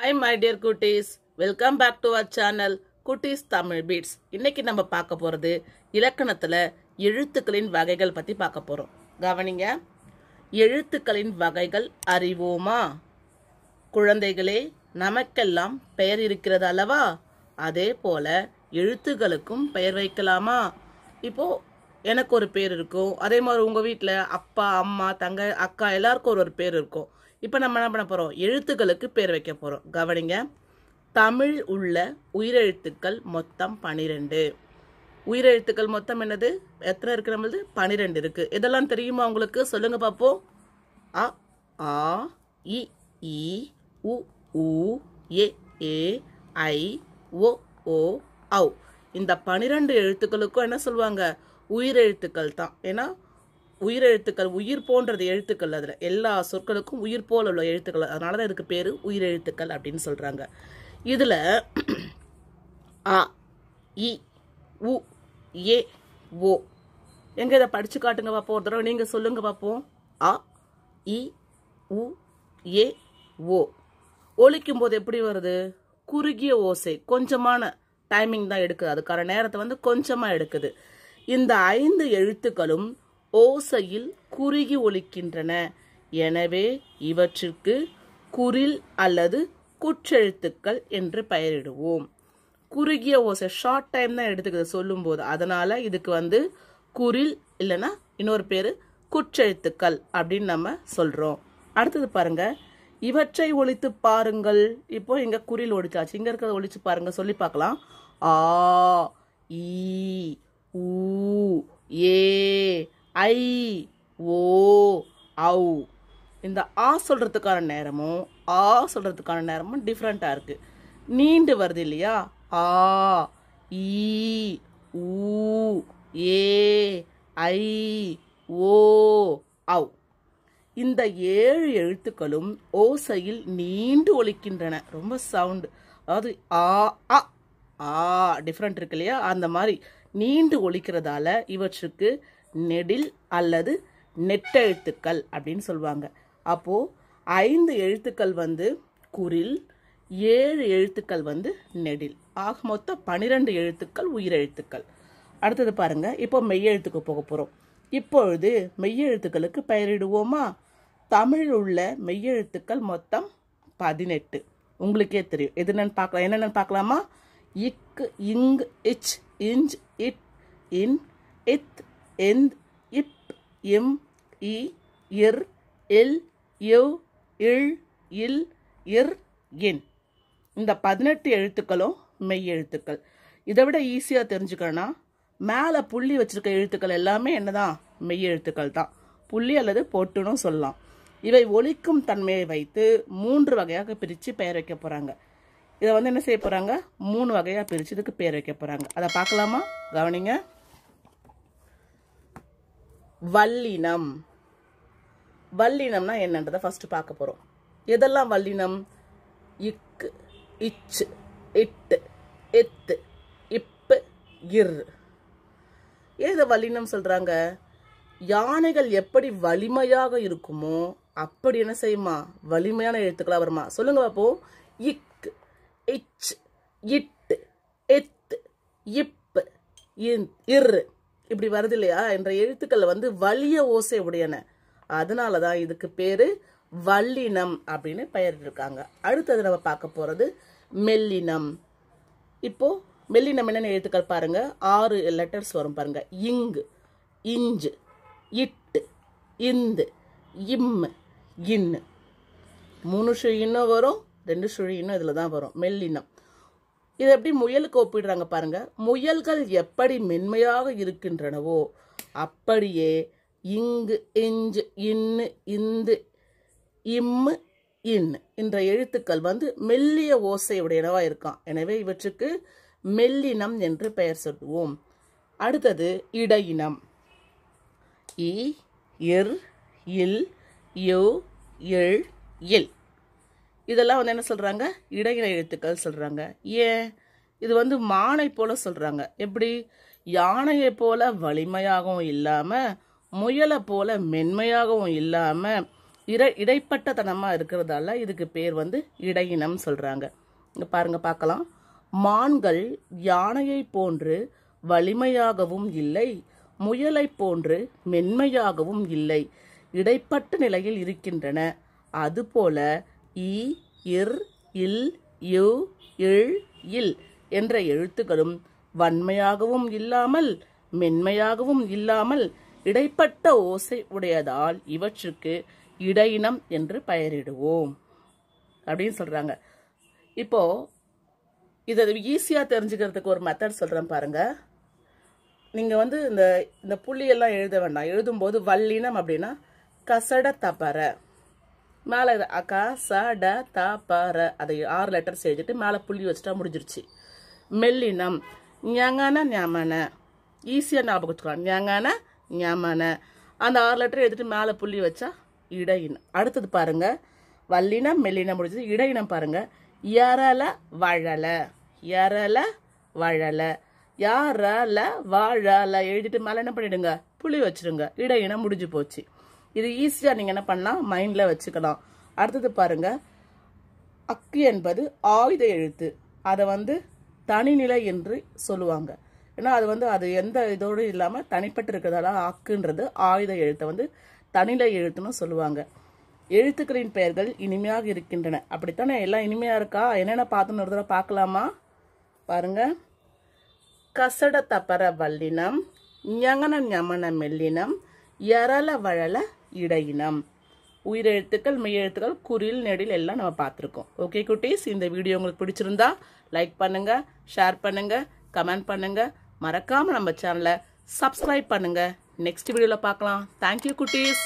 hi my dear குட்டீஸ் welcome back to our channel குட்டீஸ் Tamil beads இன்னைக்கு நம்ம பார்க்க போகிறது இலக்கணத்தில் எழுத்துக்களின் வகைகள் பற்றி பார்க்க போகிறோம் கவனிங்க எழுத்துக்களின் வகைகள் அறிவோமா குழந்தைகளே நமக்கெல்லாம் பெயர் இருக்கிறது அல்லவா அதே போல் எழுத்துகளுக்கும் பெயர் வைக்கலாமா இப்போது எனக்கு ஒரு பேர் இருக்கும் அதே மாதிரி உங்கள் வீட்டில் அப்பா அம்மா தங்க அக்கா எல்லாருக்கும் ஒரு ஒரு பேர் இருக்கும் இப்போ நம்ம என்ன பண்ண போகிறோம் எழுத்துக்களுக்கு பேர் வைக்க போகிறோம் கவனிங்க தமிழ் உள்ள உயிரெழுத்துக்கள் மொத்தம் பனிரெண்டு உயிரெழுத்துக்கள் மொத்தம் என்னது எத்தனை இருக்கு நம்மளது பனிரெண்டு இருக்கு இதெல்லாம் தெரியுமா உங்களுக்கு சொல்லுங்க பார்ப்போம் அ ஆ இ இ உ ஊ ஏ ஏ ஐ ஓ ஓ ஔ இந்த பனிரெண்டு எழுத்துக்களுக்கும் என்ன சொல்லுவாங்க உயிரெழுத்துக்கள் தான் ஏன்னா உயிரெழுத்துக்கள் உயிர் போன்றது எழுத்துக்கள் அதில் எல்லா சொற்களுக்கும் உயிர் போல் உள்ள எழுத்துக்கள் அதனால தான் இதுக்கு பேர் உயிரெழுத்துக்கள் அப்படின்னு சொல்கிறாங்க இதில் ஆ இ உ ஏ ஓ எங்கே இதை படித்து காட்டுங்க பார்ப்போம் ஒரு தடவை நீங்கள் சொல்லுங்கள் பார்ப்போம் ஆ இ உ ஏ ஓ ஒழிக்கும் போது எப்படி வருது குறுகிய ஓசை கொஞ்சமான டைமிங் தான் எடுக்குது அதுக்கான நேரத்தை வந்து கொஞ்சமாக எடுக்குது இந்த ஐந்து எழுத்துக்களும் ஓசையில் குறுகி ஒலிக்கின்றன எனவே இவற்றிற்கு குரில் அல்லது குற்றெழுத்துக்கள் என்று பெயரிடுவோம் குறுகிய ஓசை ஷார்ட் டைம் தான் எடுத்துக்கிறது சொல்லும்போது அதனால் இதுக்கு வந்து குரில் இல்லைன்னா இன்னொரு பேர் குற்றெழுத்துக்கள் அப்படின்னு நம்ம சொல்கிறோம் அடுத்தது பாருங்க இவற்றை ஒழித்து பாருங்கள் இப்போ இங்க குரில் ஒழிச்சாச்சு இங்கே இருக்கிறத ஒழிச்சு பாருங்க சொல்லி பார்க்கலாம் ஆ ஈ ஊ ஏ ஐ ஓ அவு இந்த ஆ சொல்கிறதுக்கான நேரமும் ஆ சொல்கிறதுக்கான நேரமும் டிஃப்ரெண்ட்டாக இருக்குது நீண்டு வருது இல்லையா ஆ ஈ ஊ ஏ ஐ ஓ அவ் இந்த ஏழு எழுத்துக்களும் ஓசையில் நீண்டு ஒழிக்கின்றன ரொம்ப சவுண்டு அதாவது ஆ அ ஆ டிஃப்ரெண்ட் இருக்கு இல்லையா அந்த மாதிரி நீண்டு ஒழிக்கிறதால இவற்றுக்கு நெடில் அல்லது நெட்டெழுத்துக்கள் அப்படின்னு சொல்லுவாங்க அப்போது ஐந்து எழுத்துக்கள் வந்து குரில் ஏழு எழுத்துக்கள் வந்து நெடில் ஆக மொத்தம் பனிரெண்டு எழுத்துக்கள் உயிரெழுத்துக்கள் அடுத்தது பாருங்க இப்போ மெய்யெழுத்துக்கு போக போகிறோம் இப்பொழுது மெய்யெழுத்துக்களுக்கு பெயரிடுவோமா தமிழ் உள்ள மெய்யெழுத்துக்கள் மொத்தம் பதினெட்டு உங்களுக்கே தெரியும் என்னென்னு பார்க்கலாம் என்னென்னு பார்க்கலாமா இக்கு இங் இச் இஞ்ச் இட் இன் இத் எந்த் இப் இம் இ இர் இல் யு இல் இல் இர் என் இந்த பதினெட்டு எழுத்துக்களும் மெய் எழுத்துக்கள் இதை விட ஈஸியாக தெரிஞ்சுக்கணுன்னா மேலே புள்ளி வச்சுருக்க எழுத்துக்கள் எல்லாமே என்னதான் மெய் எழுத்துக்கள் தான் புள்ளி அல்லது பொட்டுன்னு சொல்லலாம் இவை ஒழிக்கும் தன்மையை வைத்து மூன்று வகையாக பிரித்து பெயர் வைக்க போகிறாங்க இதை வந்து என்ன செய்ய போகிறாங்க மூணு வகையாக பிரித்து இதுக்கு பெயர் வைக்க போகிறாங்க அதை பார்க்கலாமா கவனிங்க வல்லினம் வல்லினம்னா என்னன்றதை ஃபர்ஸ்ட் பார்க்க போகிறோம் எதெல்லாம் வல்லினம் இக்கு இச்சு இட்டு எத்து இப்பு இர் எது வல்லினம் சொல்கிறாங்க யானைகள் எப்படி வலிமையாக இருக்குமோ அப்படி என்ன செய்யுமா வலிமையான எழுத்துக்களாக வருமா சொல்லுங்க பார்ப்போம் இக்கு இச் இட்டு எத்து இப்பு இர் இப்படி வருது இல்லையா என்ற எழுத்துக்கள் வந்து வலிய ஓசை உடையன அதனால தான் இதுக்கு பேர் வல்லினம் அப்படின்னு பெயரிட்டிருக்காங்க அடுத்தது நம்ம பார்க்க போகிறது மெல்லினம் இப்போ மெல்லினம் என்னென்ன எழுத்துக்கள் பாருங்க ஆறு லெட்டர்ஸ் வரும் பாருங்க இங்கு இஞ்சு இட்டு இந்து இம் இன்னு மூணு இன்னும் வரும் ரெண்டு இன்னும் இதில் தான் வரும் மெல்லினம் இதை எப்படி முயலுக்கு ஒப்பிடுறாங்க பாருங்க முயல்கள் எப்படி மென்மையாக இருக்கின்றனவோ அப்படியே இங்கு இஞ்சு இன்னு இந்து இம்மு இன் என்ற எழுத்துக்கள் வந்து மெல்லிய ஓசையுடையனவா இருக்கான் எனவே இவற்றுக்கு மெல்லினம் என்று பெயர் சொல்லுவோம் அடுத்தது இடையினம் இ இர் இல் யு எல் எல் இதெல்லாம் வந்து என்ன சொல்கிறாங்க இடையின எழுத்துக்கள் சொல்கிறாங்க ஏன் இது வந்து மானை போல சொல்கிறாங்க எப்படி யானையை போல வலிமையாகவும் இல்லாமல் முயலை போல மென்மையாகவும் இல்லாமல் இட இடைப்பட்டத்தனமாக இருக்கிறதால இதுக்கு பேர் வந்து இடையினம் சொல்கிறாங்க இங்கே பாருங்கள் பார்க்கலாம் மான்கள் யானையை போன்று வலிமையாகவும் இல்லை முயலை போன்று மென்மையாகவும் இல்லை இடைப்பட்ட நிலையில் இருக்கின்றன அதுபோல இ இர் இல் யு இல் இல் என்ற எழுத்துக்களும் வன்மையாகவும் இல்லாமல் மென்மையாகவும் இல்லாமல் இடைப்பட்ட ஓசை உடையதால் இவற்றுக்கு இடையினம் என்று பெயரிடுவோம் அப்படின்னு சொல்கிறாங்க இப்போ இதை ஈஸியாக தெரிஞ்சுக்கிறதுக்கு ஒரு மெத்தட் சொல்கிறேன் பாருங்கள் நீங்கள் வந்து இந்த இந்த புள்ளியெல்லாம் எழுத வேண்டாம் எழுதும்போது வல்லினம் அப்படின்னா கசட தபரை மேலே அக்கா ச ட த ர அதை ஆறு லெட்டர் செய்துட்டு மேலே புள்ளி வச்சுட்டா முடிஞ்சிருச்சு மெல்லினம் ஞாங்கான ஞாமன ஈஸியாக ஞாபகம் வச்சுக்கலாம் ஞாங்கான ஞாமன அந்த ஆறு லெட்டர் எடுத்துட்டு மேலே புள்ளி வச்சா இடையினம் அடுத்தது பாருங்கள் வல்லினம் மெல்லினம் முடிஞ்சது இடையினம் பாருங்கள் இறல வழலை இறல வழல யாரல வாழல எழுதிட்டு மேலே என்ன பண்ணிடுங்க புளி வச்சுருங்க இடையினம் முடிஞ்சு போச்சு இது ஈஸியாக நீங்கள் என்ன பண்ணலாம் மைண்டில் வச்சுக்கலாம் அடுத்தது பாருங்கள் அக்கு என்பது ஆயுத எழுத்து அதை வந்து தனிநிலை என்று சொல்லுவாங்க ஏன்னா அது வந்து அது எந்த இதோடு இல்லாமல் தனிப்பட்டு இருக்கிறதால அக்குன்றது ஆயுத எழுத்தை வந்து தனிநிலை எழுத்துன்னு சொல்லுவாங்க எழுத்துக்களின் பெயர்கள் இனிமையாக இருக்கின்றன அப்படித்தானே எல்லாம் இனிமையாக இருக்கா என்னென்ன பார்த்துன்னு ஒரு தடவை பார்க்கலாமா பாருங்க கசட தப்பர வல்லினம் ஞங்கன ஞமன மெல்லினம் எரள வழல இடையினம் உயிரெழுத்துக்கள் மெய்யெழுத்துக்கள் குரில் நெடில் எல்லாம் நம்ம பார்த்துருக்கோம் ஓகே குட்டீஸ் இந்த வீடியோ உங்களுக்கு பிடிச்சிருந்தா லைக் பண்ணுங்கள் ஷேர் பண்ணுங்கள் கமெண்ட் பண்ணுங்கள் மறக்காமல் நம்ம சேனலை சப்ஸ்கிரைப் பண்ணுங்கள் நெக்ஸ்ட் வீடியோவில் பார்க்கலாம் தேங்க்யூ குட்டீஸ்